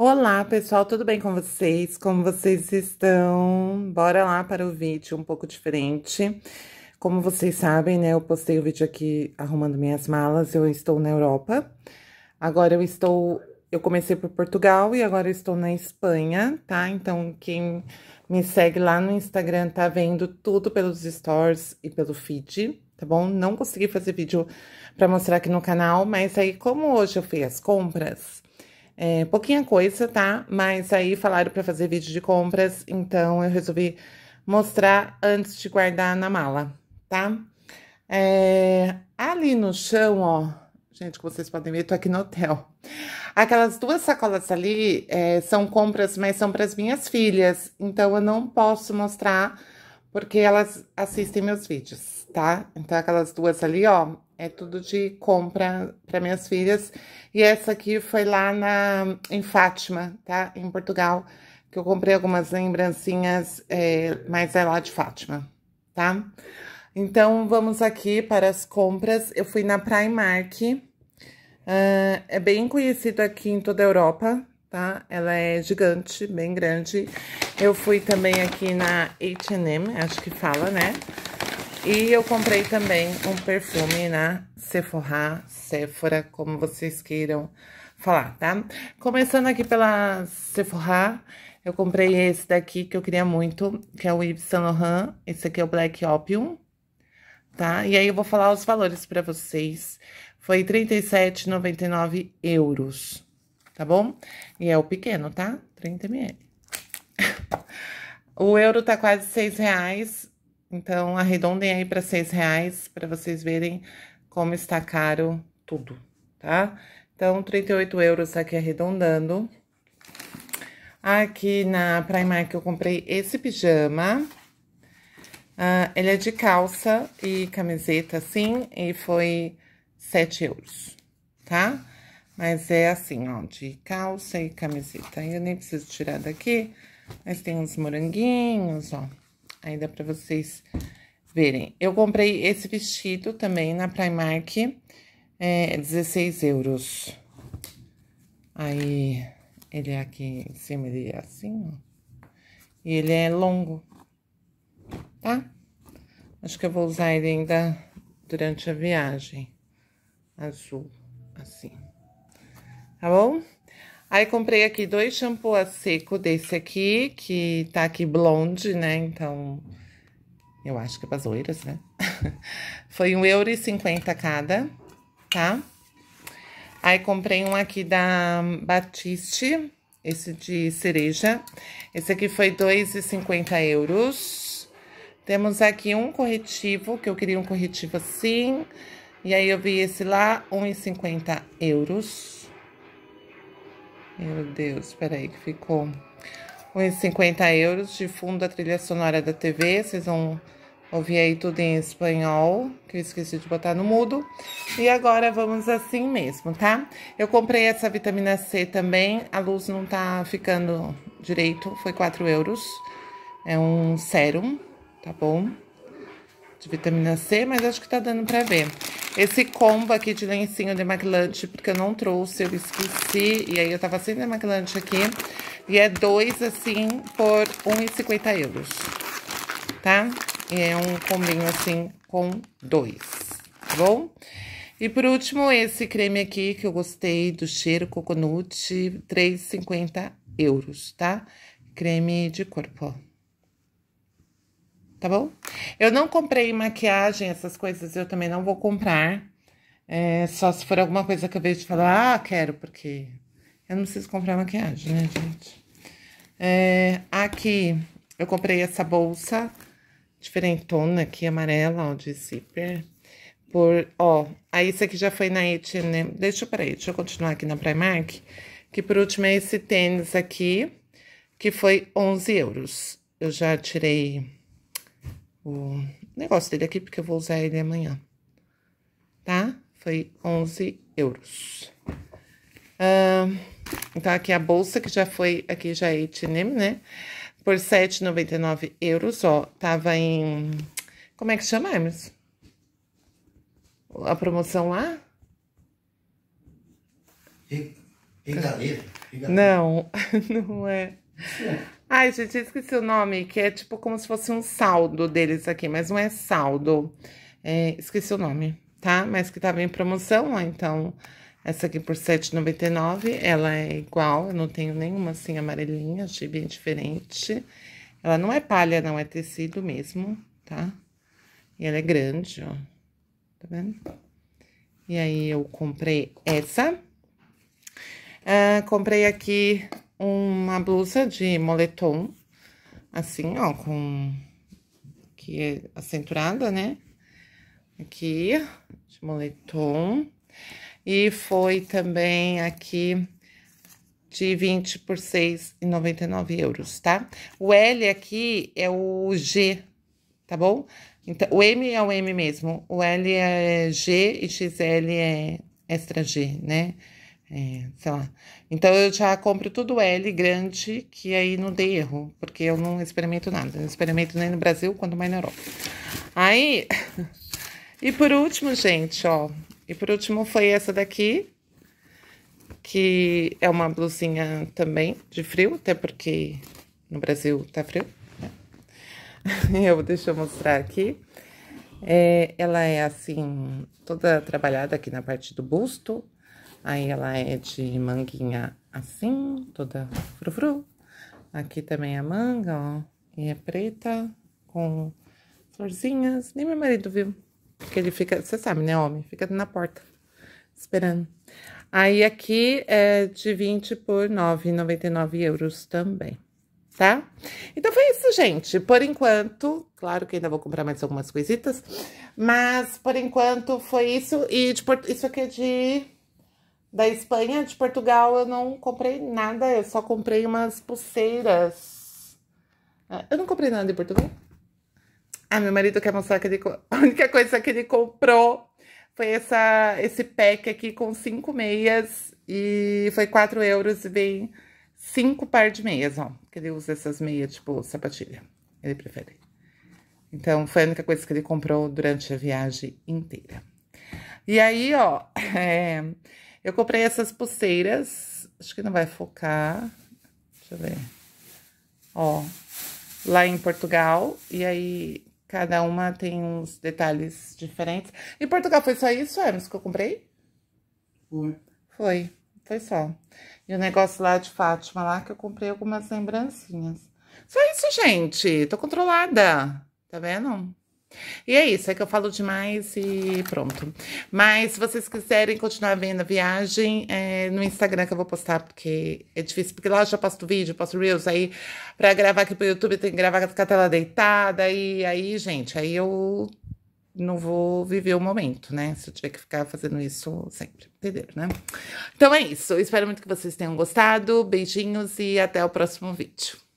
Olá, pessoal, tudo bem com vocês? Como vocês estão? Bora lá para o vídeo um pouco diferente. Como vocês sabem, né, eu postei o vídeo aqui arrumando minhas malas, eu estou na Europa. Agora eu estou, eu comecei por Portugal e agora eu estou na Espanha, tá? Então, quem me segue lá no Instagram tá vendo tudo pelos stories e pelo feed, tá bom? Não consegui fazer vídeo para mostrar aqui no canal, mas aí como hoje eu fiz as compras, é, pouquinha coisa, tá? Mas aí falaram para fazer vídeo de compras, então eu resolvi mostrar antes de guardar na mala, tá? É, ali no chão, ó, gente, que vocês podem ver, tô aqui no hotel. Aquelas duas sacolas ali é, são compras, mas são para as minhas filhas, então eu não posso mostrar porque elas assistem meus vídeos, tá? Então aquelas duas ali, ó, é tudo de compra para minhas filhas. E essa aqui foi lá na, em Fátima, tá? Em Portugal, que eu comprei algumas lembrancinhas, é, mas é lá de Fátima, tá? Então, vamos aqui para as compras. Eu fui na Primark. Uh, é bem conhecido aqui em toda a Europa, tá? Ela é gigante, bem grande. Eu fui também aqui na H&M, acho que fala, né? E eu comprei também um perfume na Sephora, Sephora, como vocês queiram falar, tá? Começando aqui pela Sephora, eu comprei esse daqui que eu queria muito, que é o Yves Saint Laurent, esse aqui é o Black Opium, tá? E aí eu vou falar os valores pra vocês, foi 37,99 euros, tá bom? E é o pequeno, tá? 30 ml. o euro tá quase 6 reais, então, arredondem aí para seis reais para vocês verem como está caro tudo, tá? Então, 38 euros aqui arredondando. Aqui na Primark eu comprei esse pijama. Uh, ele é de calça e camiseta, assim, e foi 7 euros, tá? Mas é assim, ó, de calça e camiseta. Eu nem preciso tirar daqui, mas tem uns moranguinhos, ó ainda para vocês verem. Eu comprei esse vestido também na Primark, é 16 euros. Aí, ele é aqui em cima, ele é assim, ó. E ele é longo, tá? Acho que eu vou usar ele ainda durante a viagem. Azul, assim. Tá bom? Aí comprei aqui dois shampoo a seco desse aqui, que tá aqui blonde, né? Então, eu acho que é pras loiras, né? Foi um euro e cinquenta cada, tá? Aí comprei um aqui da Batiste, esse de cereja. Esse aqui foi 2,50€. euros. Temos aqui um corretivo, que eu queria um corretivo assim. E aí eu vi esse lá, 1,50€. euros. Meu Deus, peraí que ficou uns 50 euros de fundo da trilha sonora da TV. Vocês vão ouvir aí tudo em espanhol, que eu esqueci de botar no mudo. E agora vamos assim mesmo, tá? Eu comprei essa vitamina C também. A luz não tá ficando direito, foi 4 euros. É um sérum, tá bom? de vitamina C, mas acho que tá dando pra ver. Esse combo aqui de lencinho demaquilante, porque eu não trouxe, eu esqueci. E aí eu tava sem demaquilante aqui. E é dois, assim, por 1,50 euros, tá? E é um combinho, assim, com dois, tá bom? E por último, esse creme aqui, que eu gostei do cheiro Coconut, 3,50 euros, tá? Creme de corpo, ó tá bom? Eu não comprei maquiagem, essas coisas eu também não vou comprar. É, só se for alguma coisa que eu vejo e falar, ah, quero, porque eu não preciso comprar maquiagem, né, gente? É, aqui eu comprei essa bolsa diferentona aqui, amarela, ó, de zíper. Por, ó, aí isso aqui já foi na H&M. Deixa, eu peraí, deixa eu continuar aqui na Primark. Que por último é esse tênis aqui, que foi 11 euros. Eu já tirei o negócio dele aqui, porque eu vou usar ele amanhã, tá? Foi 11 euros. Ah, então, aqui a bolsa, que já foi, aqui já é H&M, né? Por 7,99 euros, ó, tava em, como é que chama, Emerson? A promoção lá? Engaleiro. Não, não é. Ai, gente, esqueci o nome, que é tipo como se fosse um saldo deles aqui, mas não é saldo. É, esqueci o nome, tá? Mas que tava em promoção, ó, então... Essa aqui por R$7,99, ela é igual, eu não tenho nenhuma assim amarelinha, achei bem diferente. Ela não é palha, não, é tecido mesmo, tá? E ela é grande, ó, tá vendo? E aí, eu comprei essa. Ah, comprei aqui uma blusa de moletom, assim, ó, com. que é acenturada, né? Aqui, de moletom. E foi também aqui de 20 por 6,99 euros, tá? O L aqui é o G, tá bom? Então, o M é o M mesmo. O L é G e XL é extra G, né? É, sei lá. Então eu já compro tudo L grande, que aí não dê erro, porque eu não experimento nada. Não experimento nem no Brasil, quanto mais na Europa. Aí, e por último, gente, ó. E por último foi essa daqui, que é uma blusinha também de frio, até porque no Brasil tá frio. Né? Eu, deixa eu mostrar aqui. É, ela é assim, toda trabalhada aqui na parte do busto. Aí ela é de manguinha assim, toda frufru. Aqui também a manga, ó. E é preta com florzinhas. Nem meu marido viu. Porque ele fica, você sabe, né, homem? Fica na porta esperando. Aí aqui é de 20 por 9,99 euros também, tá? Então foi isso, gente. Por enquanto, claro que ainda vou comprar mais algumas coisitas, mas por enquanto foi isso. E de, isso aqui é de da Espanha, de Portugal eu não comprei nada, eu só comprei umas pulseiras. Ah, eu não comprei nada de Portugal. Ah, meu marido quer mostrar que ele. A única coisa que ele comprou foi essa, esse pack aqui com cinco meias e foi 4 euros e vem cinco par de meias, ó. Que ele usa essas meias, tipo, sapatilha. Ele prefere. Então, foi a única coisa que ele comprou durante a viagem inteira. E aí, ó, é, eu comprei essas pulseiras, acho que não vai focar, deixa eu ver, ó, lá em Portugal, e aí cada uma tem uns detalhes diferentes. Em Portugal foi só isso, Hermes, que eu comprei? Foi. Foi, foi só. E o negócio lá de Fátima, lá que eu comprei algumas lembrancinhas. Só isso, gente, tô controlada, tá vendo? E é isso, é que eu falo demais e pronto. Mas se vocês quiserem continuar vendo a viagem, é no Instagram que eu vou postar, porque é difícil, porque lá eu já posto vídeo, posto Reels, aí pra gravar aqui pro YouTube tem que gravar com a tela deitada, e aí, gente, aí eu não vou viver o momento, né? Se eu tiver que ficar fazendo isso sempre, entendeu né? Então é isso, espero muito que vocês tenham gostado, beijinhos e até o próximo vídeo.